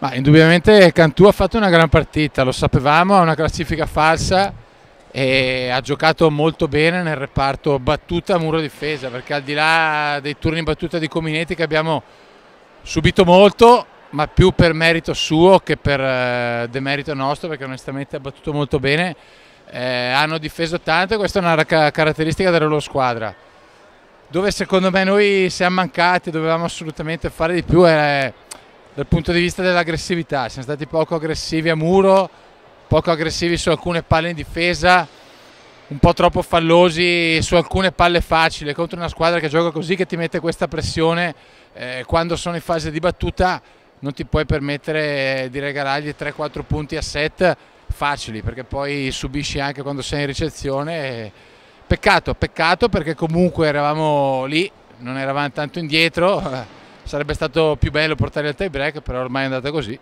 Ma indubbiamente Cantù ha fatto una gran partita, lo sapevamo, ha una classifica falsa e ha giocato molto bene nel reparto battuta muro difesa perché al di là dei turni in battuta di Cominetti che abbiamo subito molto ma più per merito suo che per eh, demerito nostro perché onestamente ha battuto molto bene eh, hanno difeso tanto e questa è una caratteristica della loro squadra dove secondo me noi siamo mancati dovevamo assolutamente fare di più eh, dal punto di vista dell'aggressività, siamo stati poco aggressivi a muro, poco aggressivi su alcune palle in difesa, un po' troppo fallosi su alcune palle facili contro una squadra che gioca così, che ti mette questa pressione eh, quando sono in fase di battuta non ti puoi permettere di regalargli 3-4 punti a set facili perché poi subisci anche quando sei in ricezione peccato, peccato perché comunque eravamo lì non eravamo tanto indietro sarebbe stato più bello portare il tie break, però ormai è andata così.